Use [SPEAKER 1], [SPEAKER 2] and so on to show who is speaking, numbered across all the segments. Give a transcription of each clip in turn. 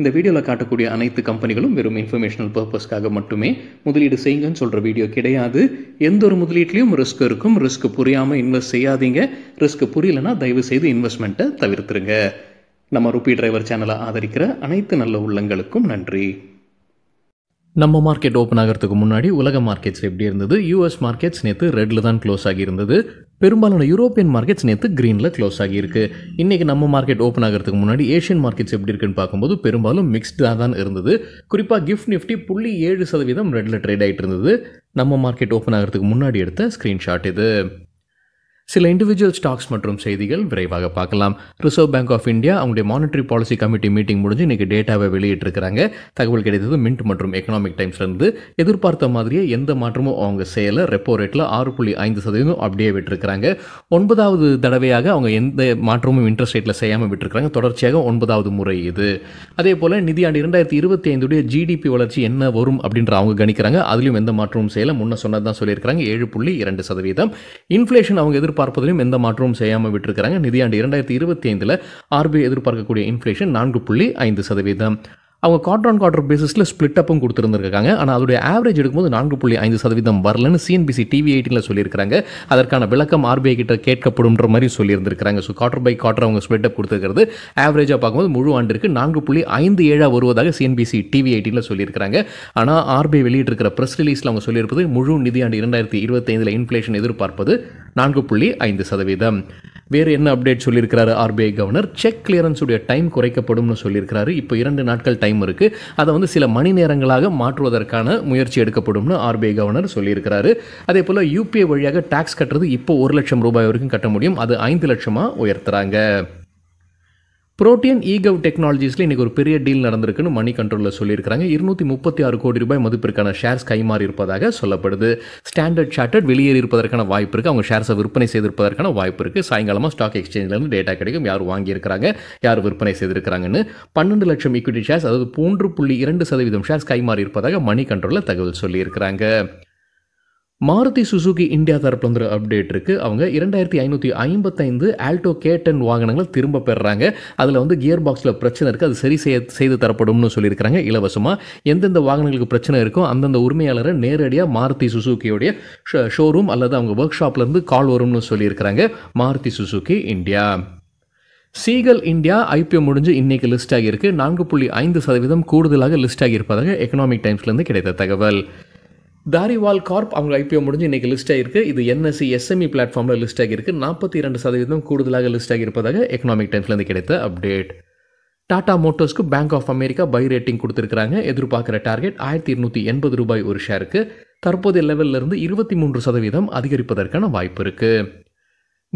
[SPEAKER 1] இந்த வீடியோவில் காட்டக்கூடிய அனைத்து கம்பெனிகளும் வெறும் இன்ஃபர்மேஷனல் பர்பஸ்க்காக மட்டுமே முதலீடு செய்யுங்கன்னு சொல்கிற வீடியோ கிடையாது எந்த ஒரு முதலீட்லையும் ரிஸ்க் இருக்கும் ரிஸ்க் புரியாமல் இன்வெஸ்ட் செய்யாதீங்க ரிஸ்க் புரியலன்னா தயவு செய்து இன்வெஸ்ட்மெண்ட்டை தவிர்த்துருங்க நம்ம ரூபி டிரைவர் சேனலை ஆதரிக்கிற அனைத்து நல்ல உள்ளங்களுக்கும் நன்றி நம்ம மார்க்கெட் ஓப்பன் ஆகிறதுக்கு முன்னாடி உலக மார்க்கெட்ஸ் எப்படி இருந்தது யூஎஸ் மார்க்கெட்ஸ் நேற்று ரெட்டில் தான் க்ளோஸ் ஆகியிருந்தது பெரும்பாலான யூரோப்பியன் மார்க்கெட்ஸ் நேற்று க்ரீனில் க்ளோஸ் ஆகியிருக்கு இன்றைக்கி நம்ம மார்க்கெட் ஓப்பன் ஆகிறதுக்கு முன்னாடி ஏஷியன் மார்க்கெட்ஸ் எப்படி இருக்குன்னு பார்க்கும்போது பெரும்பாலும் மிக்ஸ்டாக தான் இருந்தது குறிப்பாக கிஃப்ட் நிஃப்டி புள்ளி ஏழு சதவீதம் ரெட்டில் ட்ரேட் ஆகிட்டு இருந்தது நம்ம மார்க்கெட் ஓப்பன் ஆகிறதுக்கு முன்னாடி எடுத்த ஸ்க்ரீன்ஷாட் இது சில இண்டிவிஜுவல் ஸ்டாக்ஸ் மற்றும் செய்திகள் விரைவாக பார்க்கலாம் ரிசர்வ் பேங்க் ஆஃப் இந்தியா அவங்களுடைய மானிட்டரி பாலிசி கமிட்டி மீட்டிங் முடிஞ்சு இன்னைக்கு டேட்டாவை வெளியிட்டிருக்கிறாங்க தகவல் கிடைத்தது மின்ட் மற்றும் எக்கனாமிக் டைம்ஸ்லேருந்து எதிர்பார்த்த மாதிரியே எந்த மாற்றமும் அவங்க செயலை ரெப்போ ரேட்டில் ஆறு புள்ளி ஐந்து சதவீதம் அப்படியே விட்டுருக்கிறாங்க ஒன்பதாவது தடவையாக அவங்க எந்த மாற்றமும் இன்ட்ரெஸ்ட் ரேட்டில் செய்யாமல் விட்டுருக்காங்க தொடர்ச்சியாக ஒன்பதாவது முறை இது அதே போல் நிதியாண்டு இரண்டாயிரத்தி இருபத்தி ஐந்துடைய ஜிடிபி வளர்ச்சி என்ன வரும் அப்படின்ற அவங்க கணிக்கிறாங்க அதுலேயும் எந்த மாற்றமும் செய்யலை முன்ன சொன்னதான் சொல்லியிருக்கிறாங்க ஏழு புள்ளி இரண்டு சதவீதம் இன்ஃப்ளேஷன் அவங்க எதிர்பார்த்து எதிர்பார்ப்பதிலும் எந்த மாற்றமும் செய்யாமல் விட்டுருக்கிறாங்க நிதியாண்டு இரண்டாயிரத்தி இருபத்தி ஐந்தில் ஆர்பிஐ எதிர்பார்க்கக்கூடிய இன்ஃப்ளேஷன் நான்கு புள்ளி ஐந்து சதவீதம் அவங்க குவார்டர் ஆன் குவார்டர் பேசிஸில் ஸ்பிளிட் அப்பும் கொடுத்துருந்துருக்காங்க ஆனால் அதோடைய ஆவரேஜ் எடுக்கும்போது நான்கு புள்ளி ஐந்து சதவீதம் வரலன்னு சிஎன்பிசி டிவி எயிட்டில் சொல்லியிருக்காங்க அதற்கான விளக்கம் ஆர்பிஐ கிட்ட கேட்கப்படும்ன்ற மாதிரி சொல்லியிருந்திருக்காங்க ஸோ குவார்டர் பை குவார்டர் அவங்க ஸ்பிளிட் அப் கொடுத்துருக்கிறது ஆவரேஜாக பார்க்கும்போது முழு ஆண்டிற்கு நான்கு புள்ளி ஐந்து ஏழாக வருவதாக சிஎன்பிசி டிவி எயிட்டில் சொல்லியிருக்காங்க ஆனால் ஆர்பிஐ வெளியிட்டிருக்கிற ப்ரெஸ் ரிலீஸில் அவங்க சொல்லியிருப்பது முழு நிதியாண்டு இரண்டாயிரத்தி இருபத்தைந்தில் இன்ஃப்ளேஷன் எதிர்பார்ப்பது நான்கு புள்ளி ஐந்து சதவீதம் வேறு என்ன அப்டேட் சொல்லியிருக்கிறாரு ஆர்பிஐ கவர்னர் செக் கிளியரன்ஸுடைய டைம் குறைக்கப்படும்னு சொல்லியிருக்கிறாரு இப்போ இரண்டு நாட்கள் டைம் இருக்குது அதை வந்து சில மணி நேரங்களாக மாற்றுவதற்கான முயற்சி எடுக்கப்படும்னு ஆர்பிஐ கவர்னர் சொல்லியிருக்கிறாரு அதே போல் யூபிஐ வழியாக டேக்ஸ் கட்டுறது இப்போ ஒரு லட்சம் ரூபாய் வரைக்கும் கட்ட முடியும் அது ஐந்து லட்சமாக உயர்த்துறாங்க புரோட்டியன் ஈகவ் டெக்னாலஜிஸில் இன்றைக்கி ஒரு பெரிய டீல் நடந்திருக்குன்னு மணி கண்ட்ரோலில் சொல்லியிருக்கிறாங்க இருநூற்றி முப்பத்தி ஆறு கோடி ரூபாய் மதிப்பிற்கான ஷேர்ஸ் கைமாறி இருப்பதாக சொல்லப்படுது ஸ்டாண்டர்ட் சார்ட்டர்ட் வெளியேறி இருப்பதற்கான வாய்ப்பு இருக்குது அவங்க ஷேர்ஸை விற்பனை செய்திருப்பதற்கான வாய்ப்பு இருக்குது சாயங்காலமாக ஸ்டாக் எக்ஸ்சேஞ்சிலேருந்து டேட்டா கிடைக்கும் யார் வாங்கியிருக்கிறாங்க யார் விற்பனை செய்திருக்கிறாங்கன்னு பன்னெண்டு லட்சம் ஈக்விட்டி ஷேர்ஸ் அதாவது மூன்று புள்ளி இரண்டு சதவீதம் ஷேர்ஸ் கைமாறி இருப்பதாக மணி கண்ட்ரோலில் தகவல் சொல்லியிருக்கிறாங்க மாருதி சுசுகி இந்தியா தரப்பில் வந்து அப்டேட் இருக்குது அவங்க இரண்டாயிரத்தி ஐநூற்றி ஐம்பத்தைந்து ஆல்டோ கே டென் வாகனங்கள் திரும்ப பெறுறாங்க அதில் வந்து கியர் பாக்ஸில் பிரச்சனை இருக்குது அது சரி செய்ய செய்து தரப்படும்னு சொல்லியிருக்கிறாங்க இலவசமாக எந்தெந்த வாகனங்களுக்கு பிரச்சனை இருக்கோ அந்தந்த உரிமையாளரை நேரடியாக மாருதி சுசுகியோடைய ஷோரூம் அல்லது அவங்க ஒர்க் ஷாப்லேருந்து கால் வரும்னு சொல்லியிருக்கிறாங்க Maruti Suzuki India Ceigall India IPO முடிஞ்சு இன்றைக்கி லிஸ்ட் ஆகியிருக்கு நான்கு புள்ளி ஐந்து சதவீதம் கூடுதலாக லிஸ்ட் ஆகியிருப்பதாக எக்கனாமிக் டைம்ஸ்லேருந்து கிடைத்த தகவல் தாரிவால் கார்ப் அவங்க ஐபிஓ முடிஞ்சு இன்றைக்கி லிஸ்ட் ஆகிருக்கு இது என்எஸ்சி எஸ்எம்இ பிளாட்ஃபார்மில் லிஸ்ட் ஆகியிருக்கு நாற்பத்தி இரண்டு சதவீதம் கூடுதலாக லிஸ்ட் ஆகியிருப்பதாக எக்கனாமிக் டைம்ஸ்லேருந்து கிடைத்த அப்டேட் டாடா மோட்டோஸ்க்கு bank of America buy rating கொடுத்துருக்காங்க எதிர்பார்க்குற டார்கெட் ஆயிரத்தி இருநூற்றி எண்பது ரூபாய் ஒரு ஷேருக்கு தற்போதைய லெவலில் இருந்து இருபத்தி மூன்று சதவீதம் அதிகரிப்பதற்கான வாய்ப்பு இருக்குது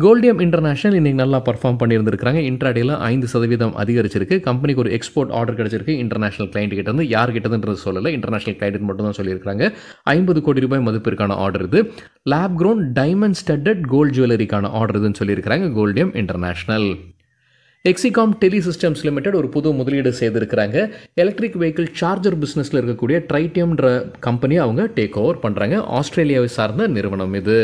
[SPEAKER 1] கோல்டியம் இன்டர்நேஷனல் இன்றைக்கி நல்லா பர்ஃபார்ம் பண்ணியிருந்திருக்காங்க இன்ட்ராடேல ஐந்து சதவீதம் அதிகரிச்சிருக்கு கம்பெனிக்கு ஒரு எக்ஸ்போர்ட் ஆர்டர் கிடைச்சிருக்கு இன்டர்நேஷனல் கிளைண்ட் கிட்ட இருந்து யார் கிட்டதுன்றது சொல்லலை இன்டர்நேஷனல் கிளைண்ட் மட்டும் தான் சொல்லியிருக்காங்க ஐம்பது கோடி ரூபாய் மதிப்பிற்கான ஆர்டர் இது lab grown diamond studded gold ஜுவல்லரிக்கான ஆர்டர் இதுன்னு சொல்லியிருக்காங்க Goldiam international Exicom tele systems limited ஒரு புது முதலீடு செய்திருக்கிறாங்க எலக்ட்ரிக் வெஹிக்கிள் சார்ஜர் பிஸ்னஸில் இருக்கக்கூடிய ட்ரைட்டியம்ன்ற கம்பெனியை அவங்க டேக் ஓவர் பண்ணுறாங்க ஆஸ்திரேலியாவை சார்ந்த நிறுவனம் இது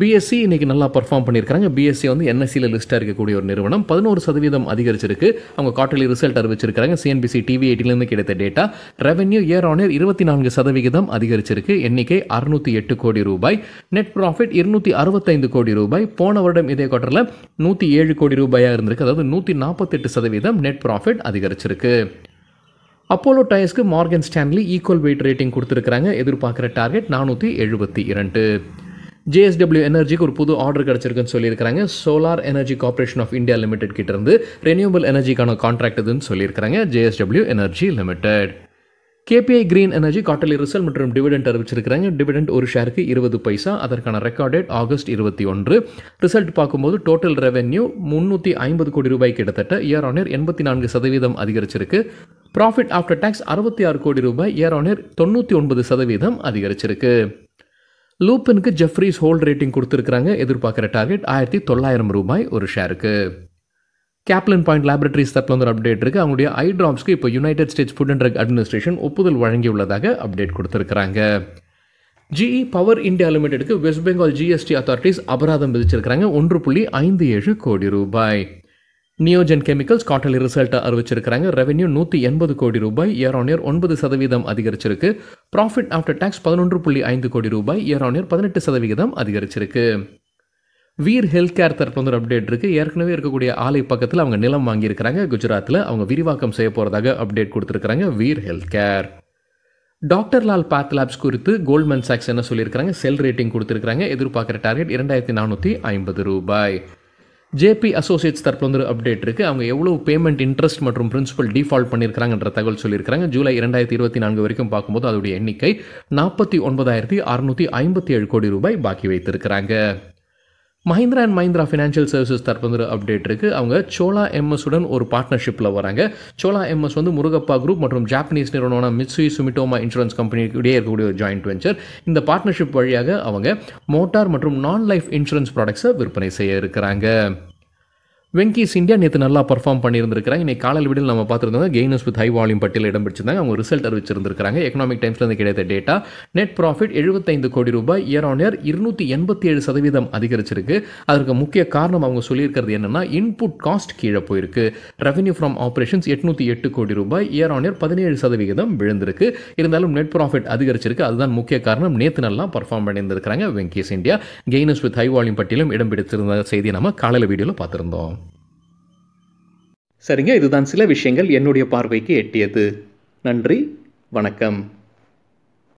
[SPEAKER 1] பிஎஸ்சி இன்றைக்கி நல்லா பர்ஃபார்ம் பண்ணியிருக்காங்க பிஎஸ்சி வந்து என்எஸ்சியில் லிஸ்ட்டாக இருக்கக்கூடிய ஒரு நிறுவனம் பதினோரு சதவீதம் அதிகரிச்சிருக்கு அவங்க குவார்டர்லி ரிசல்ட் அறிவிச்சிருக்காங்க சிஎன்பிசி டிவி எயிட்டிலேருந்து கிடைத்த data revenue year on year இருபத்தி நான்கு சதவிகிதம் அதிகரிச்சிருக்கு எண்ணிக்கை அறுநூத்தி எட்டு கோடி ரூபாய் நெட் ப்ராஃபிட் இருநூற்றி அறுபத்தைந்து கோடி ரூபாய் போன வருடம் இதே குவார்டரில் நூற்றி ஏழு கோடி ரூபாயாக இருந்திருக்கு அதாவது நூற்றி நாற்பத்தெட்டு சதவீதம் நெட் ப்ராஃபிட் அதிகரிச்சிருக்கு அப்போலோ டயர்ஸ்க்கு Morgan Stanley equal weight rating கொடுத்துருக்காங்க எதிர்பார்க்குற டார்கெட் நானூற்றி எழுபத்தி இரண்டு ஜேஎஸ்டபிள்யூ எனர்ஜிக்கு ஒரு புது ஆர்டர் கிடச்சிருக்குன்னு சொல்லியிருக்காங்க solar energy corporation of India limited கிட்டேருந்து ரெனியூபிள் எனர்ஜிக்கான கான்ட்ராக்ட் இதுன்னு சொல்லியிருக்காங்க JSW energy limited KPI green energy காட்டலி ரிசல்ட் மற்றும் டிவிடெண்ட் அறிவிச்சிருக்கிறாங்க டிவிடெண்ட் ஒரு ஷேருக்கு இருபது பைசா அதற்கான ரெக்கார்டேட் ஆகஸ்ட் இருபத்தி ஒன்று ரிசல்ட் பார்க்கும்போது டோட்டல் ரெவென்யூ முந்நூற்றி ஐம்பது கோடி ரூபாய் கிட்டத்தட்ட இயர் ஆன் இயர் எண்பத்தி நான்கு சதவீதம் அதிகரிச்சிருக்கு ப்ராஃபிட் ஆஃப்டர் டேக்ஸ் அறுபத்தி ஆறு கோடி ரூபாய் இயர் ஆன் இயர் தொண்ணூற்றி ஒன்பது சதவீதம் அதிகரிச்சிருக்கு லூப்பனுக்கு ஜெஃப்ரிஸ் ஹோல்ட் ரேட்டிங் கொடுத்துருக்காங்க எதிர்பார்க்குற டார்கெட் ஆயிரத்தி தொள்ளாயிரம் ரூபாய் ஒரு ஷேருக்கு கேப்லன் பாயிண்ட் லேபரட்டரிஸ் தரப்பில் வந்து ஒரு அப்டேட் இருக்குது அவங்களுடைய ஐ ட்ராப்ஸ்க்கு இப்போ United States food and drug administration ஒப்புதல் வழங்கியுள்ளதாக அப்டேட் கொடுத்துருக்குறாங்க ஜிஇ பவர் இந்தியா லிமிடெடுக்கு வெஸ்ட் பெங்கால் ஜிஎஸ்டி அத்தாரிட்டிஸ் அபராதம் விதிச்சிருக்கிறாங்க ஒன்று புள்ளி ஐந்து ஏழு கோடி ரூபாய் நியோஜன் கெமிக்கல்ஸ் காட்டலி ரிசல்ட்டை அறிவிச்சிருக்கிறாங்க ரெவென்யூ நூற்றி எண்பது கோடி ரூபாய் இயர் ஆன் இயர் ஒன்பது சதவீதம் அதிகரிச்சிருக்கு ப்ராஃபிட் ஆஃப்டர் டேக்ஸ் பதினொன்று புள்ளி ஐந்து கோடி ரூபாய் இயர் ஆன் இயர் பதினெட்டு சதவிகிதம் அதிகரிச்சிருக்கு வீர் ஹெல்த் கேர் தரப்பு வந்து ஒரு அப்டேட் இருக்குது ஏற்கனவே இருக்கக்கூடிய ஆலை பக்கத்தில் அவங்க நிலம் வாங்கியிருக்கிறாங்க குஜராத்தில் அவங்க விரிவாக்கம் செய்ய போகிறதாக அப்டேட் கொடுத்துருக்குறாங்க Veer health care doctor Lal path labs குறித்து கோல்ட்மேன் சாக்ஸ் என்ன சொல்லியிருக்கிறாங்க செல் ரேட்டிங் கொடுத்துருக்காங்க எதிர்பார்க்குற டார்கெட் இரண்டாயிரத்தி நானூற்றி ஐம்பது ரூபாய் ஜேபி அசோசியேட்ஸ் தரப்பில் வந்து அப்டேட் இருக்குது அவங்க எவ்வளோ பேமெண்ட் இன்ட்ரெஸ்ட் மற்றும் பிரின்சிபல் டிஃபால்ட் பண்ணியிருக்காங்கன்ற தகவல் சொல்லியிருக்காங்க ஜூலை இரண்டாயிரத்தி இருபத்தி நான்கு வரைக்கும் பார்க்கும்போது அதோடைய எண்ணிக்கை நாற்பத்தி ஒன்பதாயிரத்தி அறுநூற்றி ஐம்பத்தி ஏழு கோடி ரூபாய் பாக்கி வைத்திருக்கிறாங்க Mahindra and Mahindra financial services தற்போது அப்டேட் இருக்குது அவங்க சோலா எம்எஸ் உடன் ஒரு பார்ட்னர்ஷிப்பில் வராங்க சோலா எம்எஸ் வந்து முருகப்பா குரூப் மற்றும் ஜாப்பனீஸ் நிறுவனமான மிஸ்வி சுமிட்டோமா இன்சூரன்ஸ் கம்பெனி இடையே இருக்கக்கூடிய ஒரு ஜாயிண்ட் வெஞ்சர் இந்த பார்ட்னர்ஷிப் வழியாக அவங்க மோட்டார் மற்றும் நான் லைஃப் இன்சூரன்ஸ் ப்ராடக்ட்ஸை விற்பனை செய்ய இருக்கிறாங்க வெங்கீஸ் இந்தியா நேற்று நல்லா பர்ஃபார்ம் பண்ணியிருந்திருக்கிறாங்க இன்னைக்கு காலையில் வீடியோ நம்ம பார்த்துருந்தோம் கெய்னஸ் வித் ஹை வால்யூம் பட்டியல் இடம் பிடிச்சிருந்தாங்க அவங்க ரிசல்ட் அறிவிச்சிருந்திருக்காங்க எக்கனாமிக் டைம்ஸ்லேருந்து கிடைத்த டேட்டா நெட் ப்ராஃபிட் எழுபத்தைந்து கோடி ரூபாய் இயர் ஆன் இயர் இருநூற்றி எண்பத்தி ஏழு சதவீதம் அதிகரிச்சிருக்கு அதற்கு முக்கிய காரணம் அவங்க சொல்லியிருக்கிறது என்னென்னா இன்புட் காஸ்ட் கீழே போயிருக்கு ரெவன்யூ ஃப்ரம் ஆப்ரேஷன்ஸ் எட்நூற்றி எட்டு கோடி ரூபாய் இயர் ஆன் இயர் பதினேழு சதவீதம் விழுந்திருக்கு இருந்தாலும் நெட் ப்ராஃபிட் அதிகரிச்சிருக்கு அதுதான் முக்கிய காரணம் நேற்று நல்லா பர்ஃபார்ம் பண்ணியிருந்திருக்கிறாங்க Venky's India gains with high volume பட்டியலும் இடம் பிடித்திருந்த செய்தியை நம்ம காலையில் வீடியோவில் பார்த்துருந்தோம் சரிங்க இதுதான் சில விஷயங்கள் என்னுடைய பார்வைக்கு எட்டியது நன்றி வணக்கம்